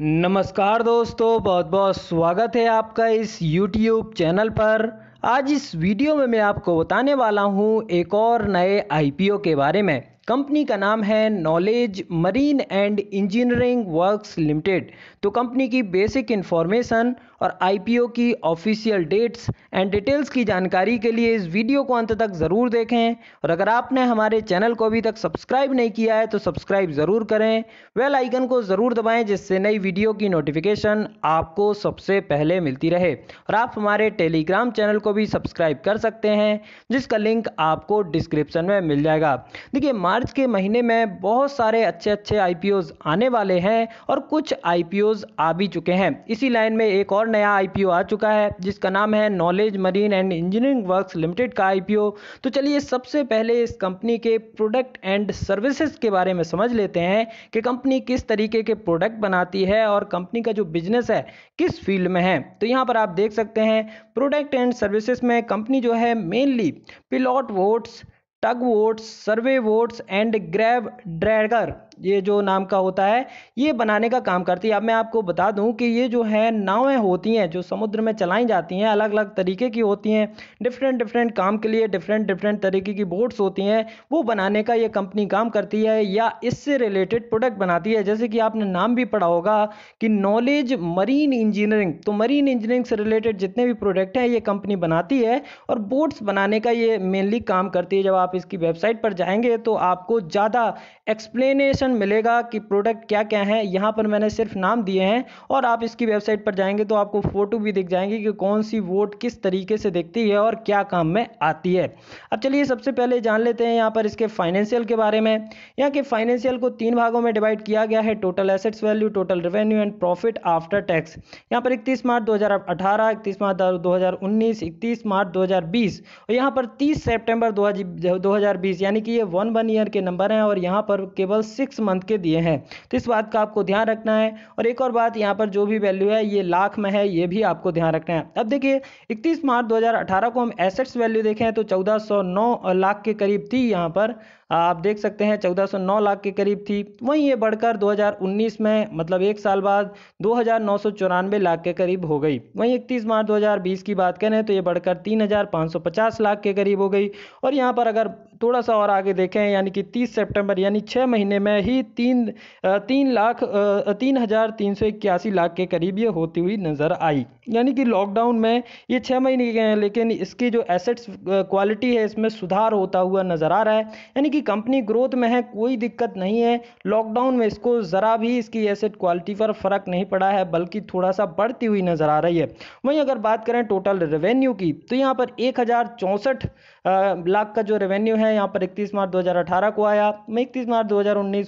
नमस्कार दोस्तों बहुत बहुत स्वागत है आपका इस YouTube चैनल पर आज इस वीडियो में मैं आपको बताने वाला हूँ एक और नए आई के बारे में कंपनी का नाम है Knowledge Marine and Engineering Works Limited तो कंपनी की बेसिक इन्फॉर्मेशन और आईपीओ की ऑफिशियल डेट्स एंड डिटेल्स की जानकारी के लिए इस वीडियो को अंत तक ज़रूर देखें और अगर आपने हमारे चैनल को अभी तक सब्सक्राइब नहीं किया है तो सब्सक्राइब ज़रूर करें वेल आइकन को ज़रूर दबाएँ जिससे नई वीडियो की नोटिफिकेशन आपको सबसे पहले मिलती रहे और आप हमारे टेलीग्राम चैनल को भी सब्सक्राइब कर सकते हैं जिसका लिंक आपको डिस्क्रिप्शन में मिल जाएगा देखिए मार्च के महीने में बहुत सारे अच्छे अच्छे आई आने वाले हैं और कुछ आई आ भी चुके हैं इसी लाइन में एक और नया आई आ चुका है जिसका नाम है Knowledge Marine and Engineering Works Limited का आई तो चलिए सबसे पहले इस कंपनी के प्रोडक्ट एंड सर्विसेज के बारे में समझ लेते हैं कि कंपनी किस तरीके के प्रोडक्ट बनाती है और कंपनी का जो बिजनेस है किस फील्ड में है तो यहाँ पर आप देख सकते हैं प्रोडक्ट एंड सर्विसेज में कंपनी जो है mainly pilot boats tug boats survey boats and grab dredger ये जो नाम का होता है ये बनाने का काम करती है अब मैं आपको बता दूं कि ये जो है नावें होती हैं जो समुद्र में चलाई जाती हैं अलग अलग तरीके की होती हैं डिफरेंट डिफरेंट काम के लिए डिफरेंट डिफरेंट तरीके की बोट्स होती हैं वो बनाने का ये कंपनी काम करती है या इससे रिलेटेड प्रोडक्ट बनाती है जैसे कि आपने नाम भी पढ़ा होगा कि नॉलेज मरीन इंजीनियरिंग तो मरीन इंजीनियरिंग से रिलेटेड जितने भी प्रोडक्ट हैं ये कंपनी बनाती है और बोट्स बनाने का ये मेनली काम करती है जब आप इसकी वेबसाइट पर जाएंगे तो आपको ज़्यादा एक्सप्लेनेशन ऑप्शन मिलेगा कि प्रोडक्ट क्या क्या है यहाँ पर मैंने सिर्फ नाम दिए हैं और आप इसकी वेबसाइट पर जाएंगे तो आपको फ़ोटो भी दिख जाएंगे कि कौन सी वोट किस तरीके से दिखती है और क्या काम में आती है अब चलिए सबसे पहले जान लेते हैं यहाँ पर इसके फाइनेंशियल के बारे में यहाँ के फाइनेंशियल को तीन भागों में डिवाइड किया गया है total assets value total revenue and profit after tax यहाँ पर इकतीस मार्च दो हजार मार्च दो हजार मार्च दो और यहाँ पर तीस सेप्टेम्बर दो यानी कि ये वन वन ईयर के नंबर हैं और यहाँ पर केवल सिक्स सिक्स मंथ के दिए हैं तो इस बात का आपको ध्यान रखना है और एक और बात यहाँ पर जो भी वैल्यू है ये लाख में है ये भी आपको ध्यान रखना है अब देखिए इकतीस मार्च 2018 को हम एसेट्स वैल्यू देखें तो 1409 लाख के करीब थी यहाँ पर आप देख सकते हैं 1409 लाख के करीब थी वहीं ये बढ़कर 2019 में मतलब एक साल बाद दो लाख के करीब हो गई वहीं 31 मार्च 2020 की बात करें तो ये बढ़कर 3550 लाख के करीब हो गई और यहाँ पर अगर थोड़ा सा और आगे देखें यानी कि 30 सितंबर यानी छः महीने में ही तीन तीन लाख तीन हज़ार तीन सौ इक्यासी लाख के करीब ये होती हुई नज़र आई यानी कि लॉकडाउन में ये छः महीने के हैं लेकिन इसकी जो एसेट्स क्वालिटी है इसमें सुधार होता हुआ नज़र आ रहा है यानी कि कंपनी ग्रोथ में है कोई दिक्कत नहीं है लॉकडाउन में इसको ज़रा भी इसकी एसेट क्वालिटी पर फ़र्क नहीं पड़ा है बल्कि थोड़ा सा बढ़ती हुई नज़र आ रही है वहीं अगर बात करें टोटल रेवेन्यू की तो यहाँ पर एक लाख का जो रेवेन्यू है यहाँ पर इकतीस मार्च दो को आया वहीं इकतीस मार्च दो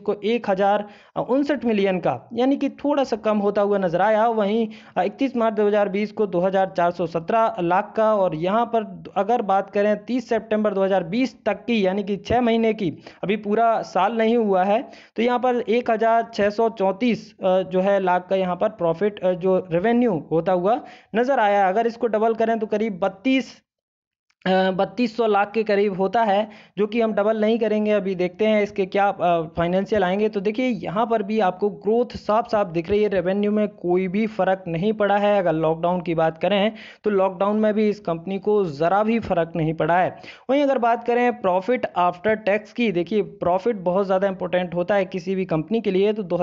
को एक मिलियन का यानी कि थोड़ा सा कम होता हुआ नज़र आया वहीं इकतीस मार्च दो 2020 को 2417 लाख का और यहाँ पर अगर बात करें 30 सितंबर 2020 तक की यानी कि छः महीने की अभी पूरा साल नहीं हुआ है तो यहाँ पर एक जो है लाख का यहाँ पर प्रॉफिट जो रेवेन्यू होता हुआ नज़र आया अगर इसको डबल करें तो करीब बत्तीस बत्तीस सौ लाख के करीब होता है जो कि हम डबल नहीं करेंगे अभी देखते हैं इसके क्या फाइनेंशियल आएंगे तो देखिए यहाँ पर भी आपको ग्रोथ साफ साफ दिख रही है रेवेन्यू में कोई भी फर्क नहीं पड़ा है अगर लॉकडाउन की बात करें तो लॉकडाउन में भी इस कंपनी को ज़रा भी फर्क नहीं पड़ा है वहीं अगर बात करें प्रॉफिट आफ्टर टैक्स की देखिए प्रॉफिट बहुत ज़्यादा इंपॉर्टेंट होता है किसी भी कंपनी के लिए तो दो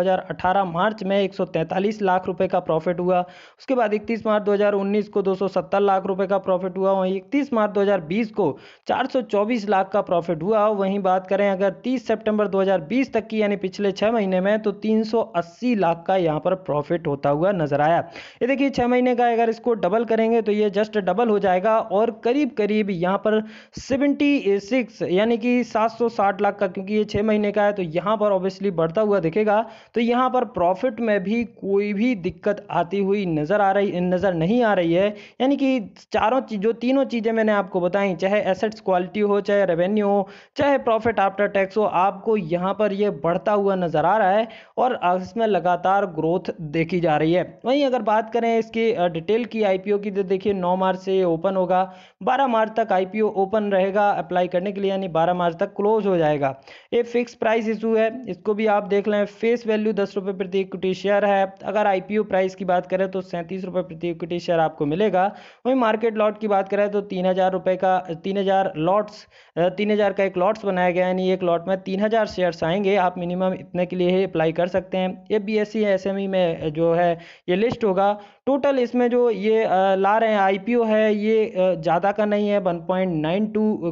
मार्च में एक लाख रुपये का प्रॉफिट हुआ उसके बाद इकतीस मार्च दो को दो लाख रुपये का प्रॉफिट हुआ वहीं इकतीस मार्च दो 2020 को 424 लाख का प्रॉफिट हुआ वहीं बात करें अगर 30 सितंबर 2020 तक की यानी पिछले छः महीने में तो 380 लाख का यहां पर प्रॉफिट होता हुआ नजर आया ये देखिए छः महीने का अगर इसको डबल करेंगे तो ये जस्ट डबल हो जाएगा और करीब करीब यहाँ पर 76 यानी कि 760 लाख का क्योंकि ये छः महीने का है तो यहाँ पर ऑब्वियसली बढ़ता हुआ दिखेगा तो यहाँ पर प्रॉफिट में भी कोई भी दिक्कत आती हुई नज़र आ रही नज़र नहीं आ रही है यानी कि चारों चीज़ जो तीनों चीज़ें मैंने आपको आपको बताएं चाहे एसेट्स क्वालिटी हो चाहे रेवेन्यू हो चाहे प्रॉफिट आफ्टर टैक्स हो आपको यहाँ पर ये बढ़ता हुआ नज़र आ रहा है और इसमें लगातार ग्रोथ देखी जा रही है वहीं अगर बात करें इसकी डिटेल की आईपीओ की तो देखिए 9 मार्च से ये ओपन होगा 12 मार्च तक आईपीओ ओपन रहेगा अप्लाई करने के लिए यानी 12 मार्च तक क्लोज हो जाएगा ये फिक्स प्राइस इशू है इसको भी आप देख लें फेस वैल्यू दस रुपये प्रति इक्विटी शेयर है अगर आई प्राइस की बात करें तो सैंतीस रुपये प्रति इक्विटी शेयर आपको मिलेगा वहीं मार्केट लॉट की बात करें तो तीन हज़ार रुपए का तीन हज़ार लॉट्स तीन हज़ार का एक लॉट्स बनाया गया यानी एक लॉट में तीन हज़ार शेयर्स आएंगे आप मिनिमम इतने के लिए ही अप्लाई कर सकते हैं ये बी एस सी में जो है ये लिस्ट होगा टोटल इसमें जो ये ला रहे हैं आई है ये ज़्यादा का नहीं है वन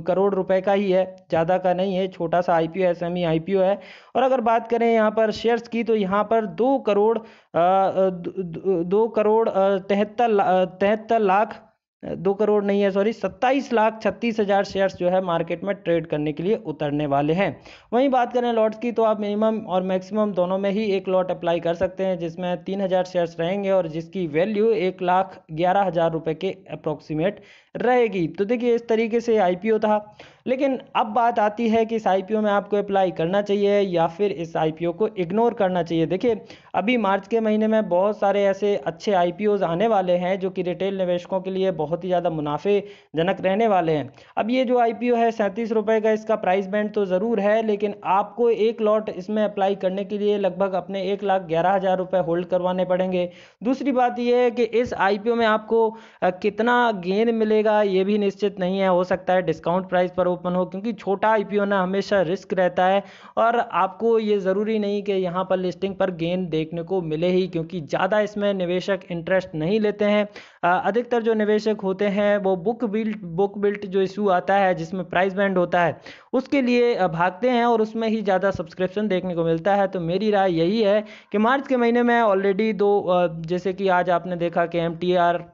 करोड़ रुपए का ही है ज़्यादा का नहीं है छोटा सा I P O S M E I P O है और अगर बात करें यहाँ पर शेयर्स की तो यहाँ पर दो करोड़ दो करोड़ तिहत्तर तिहत्तर लाख दो करोड़ नहीं है सॉरी सत्ताईस लाख छत्तीस हज़ार शेयर्स जो है मार्केट में ट्रेड करने के लिए उतरने वाले हैं वहीं बात करें लॉट्स की तो आप मिनिमम और मैक्सिमम दोनों में ही एक लॉट अप्लाई कर सकते हैं जिसमें तीन हज़ार शेयर्स रहेंगे और जिसकी वैल्यू एक लाख ग्यारह हज़ार रुपये के अप्रोक्सीमेट रहेगी तो देखिए इस तरीके से आईपीओ था लेकिन अब बात आती है कि इस आईपीओ में आपको अप्लाई करना चाहिए या फिर इस आईपीओ को इग्नोर करना चाहिए देखिए अभी मार्च के महीने में बहुत सारे ऐसे अच्छे आईपीओज आने वाले हैं जो कि रिटेल निवेशकों के लिए बहुत ही ज़्यादा मुनाफेजनक रहने वाले हैं अब ये जो आई है सैंतीस रुपये का इसका प्राइस बैंड तो ज़रूर है लेकिन आपको एक लॉट इसमें अप्लाई करने के लिए लगभग अपने एक लाख ग्यारह हज़ार रुपये होल्ड करवाने पड़ेंगे दूसरी बात यह है कि इस आई में आपको कितना गेंद मिलेगा मिलेगा ये भी निश्चित नहीं है हो सकता है डिस्काउंट प्राइस पर ओपन हो क्योंकि छोटा आई ना हमेशा रिस्क रहता है और आपको ये ज़रूरी नहीं कि यहाँ पर लिस्टिंग पर गेन देखने को मिले ही क्योंकि ज़्यादा इसमें निवेशक इंटरेस्ट नहीं लेते हैं अधिकतर जो निवेशक होते हैं वो बुक बिल्ट बुक बिल्ट जो इशू आता है जिसमें प्राइस बैंड होता है उसके लिए भागते हैं और उसमें ही ज़्यादा सब्सक्रिप्शन देखने को मिलता है तो मेरी राय यही है कि मार्च के महीने में ऑलरेडी दो जैसे कि आज आपने देखा कि एम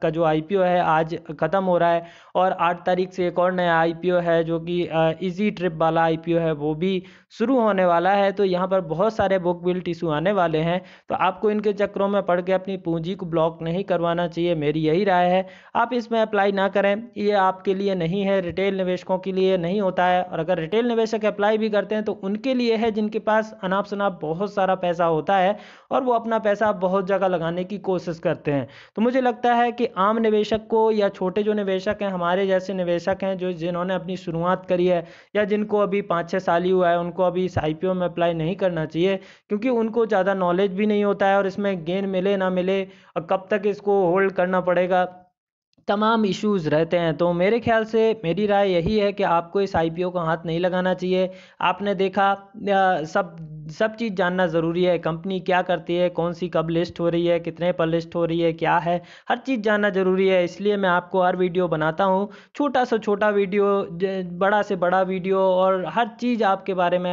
का जो आई है आज ख़त्म हो रहा है और आठ तारीख से एक और नया आईपीओ है जो कि इजी ट्रिप वाला आईपीओ है वो भी शुरू होने वाला है तो यहाँ पर बहुत सारे बुक बिल्ट इशू आने वाले हैं तो आपको इनके चक्रों में पढ़ के अपनी पूंजी को ब्लॉक नहीं करवाना चाहिए मेरी यही राय है आप इसमें अप्लाई ना करें ये आपके लिए नहीं है रिटेल निवेशकों के लिए नहीं होता है और अगर रिटेल निवेशक अप्लाई भी करते हैं तो उनके लिए है जिनके पास अनाप शनाप बहुत सारा पैसा होता है और वो अपना पैसा बहुत जगह लगाने की कोशिश करते हैं तो मुझे लगता है कि आम निवेशक को या छोटे जो निवेशक निवेशक हैं हमारे जैसे निवेशक हैं जो जिन्होंने अपनी शुरुआत करी है या जिनको अभी पाँच छः साल ही हुआ है उनको अभी इस आई में अप्लाई नहीं करना चाहिए क्योंकि उनको ज़्यादा नॉलेज भी नहीं होता है और इसमें गेन मिले ना मिले और कब तक इसको होल्ड करना पड़ेगा तमाम इश्यूज़ रहते हैं तो मेरे ख्याल से मेरी राय यही है कि आपको इस आई पी ओ को हाथ नहीं लगाना चाहिए आपने देखा सब सब चीज़ जानना ज़रूरी है कंपनी क्या करती है कौन सी कब लिस्ट हो रही है कितने पर लिस्ट हो रही है क्या है हर चीज़ जानना ज़रूरी है इसलिए मैं आपको हर वीडियो बनाता हूँ छोटा सा छोटा वीडियो बड़ा से बड़ा वीडियो और हर चीज़ आपके बारे में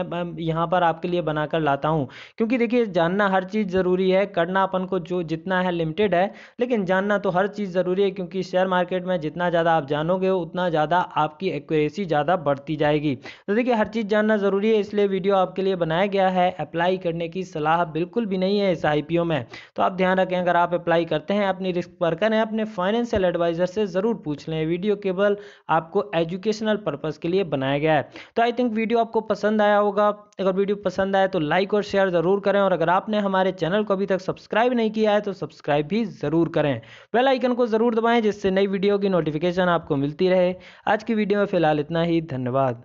यहाँ पर आपके लिए बनाकर लाता हूँ क्योंकि देखिए जानना हर चीज़ ज़रूरी है करना अपन को जो जितना है लिमिटेड है लेकिन जानना तो हर चीज़ ज़रूरी है क्योंकि शेयर मार्केट में जितना ज़्यादा आप जानोगे उतना ज़्यादा आपकी एक्यूरेसी ज़्यादा बढ़ती जाएगी तो देखिए हर चीज़ जानना ज़रूरी है इसलिए वीडियो आपके लिए बनाया गया है अप्लाई करने की सलाह बिल्कुल भी नहीं है इस आई में तो आप ध्यान रखें अगर आप अप्लाई करते हैं अपनी रिस्क पर करें अपने फाइनेंशियल एडवाइज़र से ज़रूर पूछ लें वीडियो केवल आपको एजुकेशनल पर्पज़ के लिए बनाया गया है तो आई थिंक वीडियो आपको पसंद आया होगा अगर वीडियो पसंद आए तो लाइक और शेयर ज़रूर करें और अगर आपने हमारे चैनल को अभी तक सब्सक्राइब नहीं किया है तो सब्सक्राइब भी ज़रूर करें बेल आइकन को ज़रूर दबाएं जिससे नई वीडियो की नोटिफिकेशन आपको मिलती रहे आज की वीडियो में फिलहाल इतना ही धन्यवाद